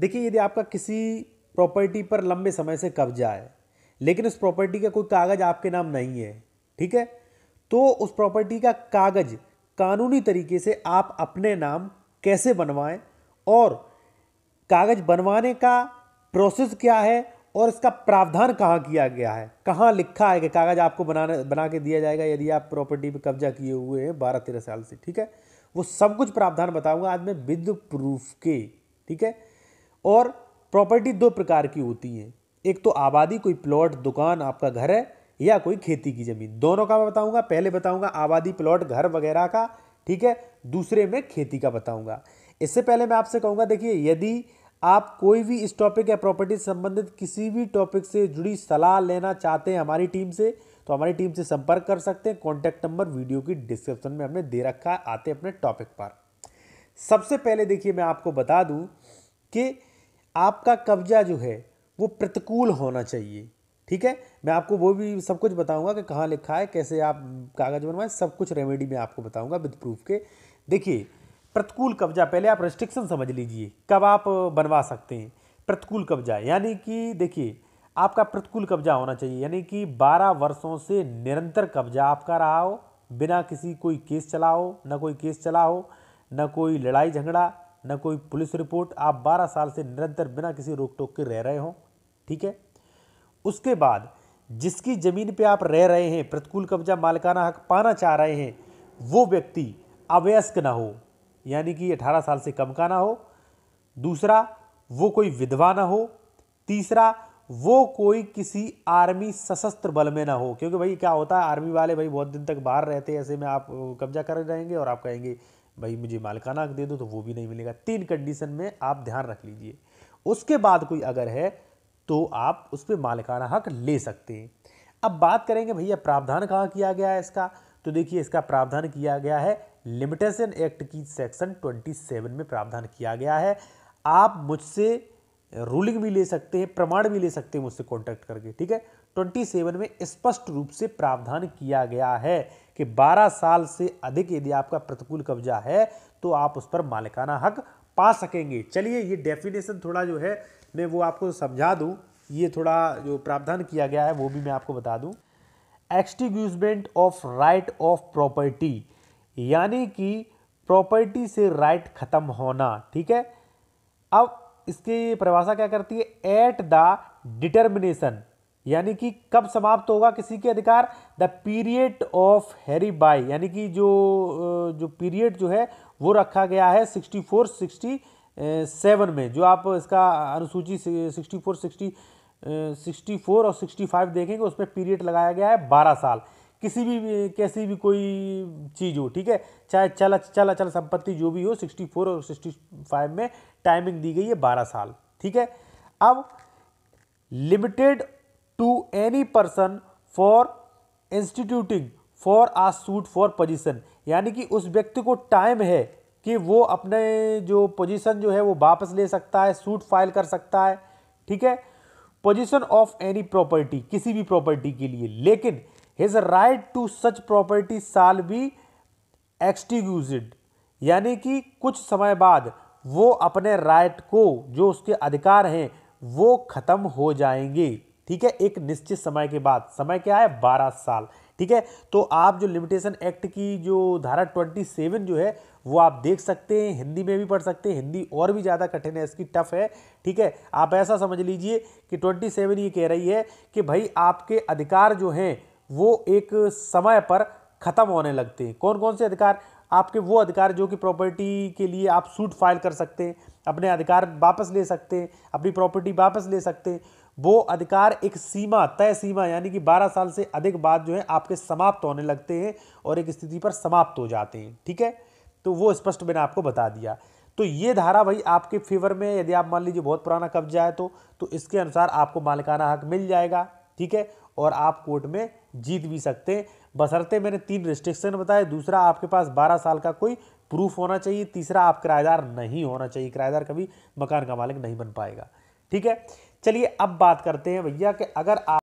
देखिए यदि आपका किसी प्रॉपर्टी पर लंबे समय से कब्जा है लेकिन उस प्रॉपर्टी का कोई कागज़ आपके नाम नहीं है ठीक है तो उस प्रॉपर्टी का कागज़ कानूनी तरीके से आप अपने नाम कैसे बनवाएं और कागज़ बनवाने का प्रोसेस क्या है और इसका प्रावधान कहाँ किया गया है कहाँ लिखा है कि कागज़ आपको बनाने बना के दिया जाएगा यदि आप प्रॉपर्टी पर कब्जा किए हुए हैं बारह तेरह साल से ठीक है वो सब कुछ प्रावधान बताऊंगा आज मैं विद प्रूफ के ठीक है और प्रॉपर्टी दो प्रकार की होती हैं एक तो आबादी कोई प्लॉट दुकान आपका घर है या कोई खेती की ज़मीन दोनों का मैं बताऊँगा पहले बताऊँगा आबादी प्लॉट घर वगैरह का ठीक है दूसरे में खेती का बताऊँगा इससे पहले मैं आपसे कहूँगा देखिए यदि आप कोई भी इस टॉपिक या प्रॉपर्टी से संबंधित किसी भी टॉपिक से जुड़ी सलाह लेना चाहते हैं हमारी टीम से तो हमारी टीम से संपर्क कर सकते हैं कॉन्टैक्ट नंबर वीडियो की डिस्क्रिप्शन में हमने दे रखा है आते अपने टॉपिक पर सबसे पहले देखिए मैं आपको बता दूं कि आपका कब्जा जो है वो प्रतिकूल होना चाहिए ठीक है मैं आपको वो भी सब कुछ बताऊंगा कि कहाँ लिखा है कैसे आप कागज़ बनवाएं सब कुछ रेमेडी मैं आपको बताऊंगा विद प्रूफ के देखिए प्रतिकूल कब्जा पहले आप रेस्ट्रिक्शन समझ लीजिए कब आप बनवा सकते हैं प्रतिकूल कब्जा यानी कि देखिए आपका प्रतिकूल कब्जा होना चाहिए यानी कि 12 वर्षों से निरंतर कब्जा आपका रहा हो बिना किसी कोई केस चलाओ ना कोई केस चलाओ ना कोई लड़ाई झगड़ा न कोई पुलिस रिपोर्ट आप 12 साल से निरंतर बिना किसी रोक टोक के रह रहे हों ठीक है उसके बाद जिसकी ज़मीन पे आप रह रहे हैं प्रतिकूल कब्जा मालिकाना हक पाना चाह रहे हैं वो व्यक्ति अवयस्क ना हो यानी कि 18 साल से कम का ना हो दूसरा वो कोई विधवा ना हो तीसरा वो कोई किसी आर्मी सशस्त्र बल में ना हो क्योंकि भाई क्या होता है आर्मी वाले भाई बहुत दिन तक बाहर रहते हैं ऐसे में आप कब्जा कर रहेंगे और आप कहेंगे भाई मुझे मालिकाना हक दे दो तो वो भी नहीं मिलेगा तीन कंडीशन में आप ध्यान रख लीजिए उसके बाद कोई अगर है तो आप उस पर मालिकाना हक ले सकते हैं अब बात करेंगे भैया प्रावधान कहाँ किया गया है इसका तो देखिए इसका प्रावधान किया गया है लिमिटेशन एक्ट की सेक्शन 27 में प्रावधान किया गया है आप मुझसे रूलिंग भी ले सकते हैं प्रमाण भी ले सकते हैं मुझसे कॉन्टैक्ट करके ठीक है 27 में स्पष्ट रूप से प्रावधान किया गया है कि 12 साल से अधिक यदि आपका प्रतिकूल कब्जा है तो आप उस पर मालिकाना हक पा सकेंगे चलिए ये डेफिनेशन थोड़ा जो है मैं वो आपको समझा दूँ ये थोड़ा जो प्रावधान किया गया है वो भी मैं आपको बता दूँ extinguishment of right of property यानी कि प्रॉपर्टी से राइट ख़त्म होना ठीक है अब इसकी परिभाषा क्या करती है एट द डिटर्मिनेशन यानी कि कब समाप्त होगा किसी के अधिकार द पीरियड ऑफ हैरी बाई यानी कि जो जो पीरियड जो है वो रखा गया है सिक्सटी फोर सिक्सटी सेवन में जो आप इसका अनुसूची sixty four sixty sixty four और सिक्सटी फाइव देखेंगे उसमें पीरियड लगाया गया है बारह साल किसी भी कैसी भी कोई चीज़ हो ठीक है चाहे चल चल अचल संपत्ति जो भी हो सिक्सटी फोर और सिक्सटी फाइव में टाइमिंग दी गई है बारह साल ठीक है अब limited to any person for instituting for a suit for possession यानी कि उस व्यक्ति को टाइम है कि वो अपने जो पोजिशन जो है वो वापस ले सकता है सूट फाइल कर सकता है ठीक है पोजिशन ऑफ एनी प्रॉपर्टी किसी भी प्रॉपर्टी के लिए लेकिन his right to such property shall be extinguished यानी कि कुछ समय बाद वो अपने राइट को जो उसके अधिकार हैं वो ख़त्म हो जाएंगे ठीक है एक निश्चित समय के बाद समय क्या है बारह साल ठीक है तो आप जो लिमिटेशन एक्ट की जो धारा ट्वेंटी सेवन जो है वो आप देख सकते हैं हिंदी में भी पढ़ सकते हैं हिंदी और भी ज़्यादा कठिन है इसकी टफ है ठीक है आप ऐसा समझ लीजिए कि ट्वेंटी सेवन ये कह रही है कि भाई आपके अधिकार जो हैं वो एक समय पर ख़त्म होने लगते हैं कौन कौन से अधिकार आपके वो अधिकार जो कि प्रॉपर्टी के लिए आप सूट फाइल कर सकते हैं अपने अधिकार वापस ले सकते हैं अपनी प्रॉपर्टी वापस ले सकते हैं वो अधिकार एक सीमा तय सीमा यानी कि 12 साल से अधिक बाद जो है आपके समाप्त होने लगते हैं और एक स्थिति पर समाप्त हो जाते हैं ठीक है तो वो स्पष्ट मैंने आपको बता दिया तो ये धारा भाई आपके फेवर में यदि आप मान लीजिए बहुत पुराना कब्जा है तो तो इसके अनुसार आपको मालिकाना हक मिल जाएगा ठीक है और आप कोर्ट में जीत भी सकते हैं बसरते मैंने तीन रिस्ट्रिक्शन बताए दूसरा आपके पास बारह साल का कोई प्रूफ होना चाहिए तीसरा आप किराएदार नहीं होना चाहिए किराएदार कभी मकान का मालिक नहीं बन पाएगा ठीक है चलिए अब बात करते हैं भैया कि अगर आप